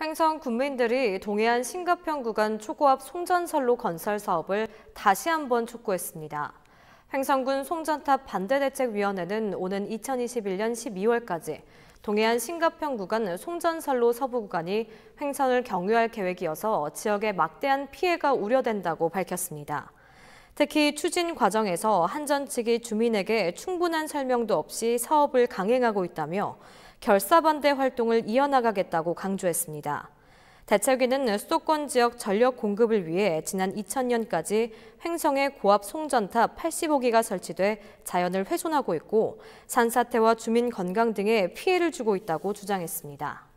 횡성 군민들이 동해안 신가평 구간 초고압 송전선로 건설 사업을 다시 한번 촉구했습니다. 횡성군 송전탑 반대대책위원회는 오는 2021년 12월까지 동해안 신가평 구간 송전선로 서부 구간이 횡선을 경유할 계획이어서 지역에 막대한 피해가 우려된다고 밝혔습니다. 특히 추진 과정에서 한전 측이 주민에게 충분한 설명도 없이 사업을 강행하고 있다며 결사반대 활동을 이어나가겠다고 강조했습니다. 대책위는 수도권 지역 전력 공급을 위해 지난 2000년까지 횡성의 고압 송전탑 85기가 설치돼 자연을 훼손하고 있고 산사태와 주민 건강 등에 피해를 주고 있다고 주장했습니다.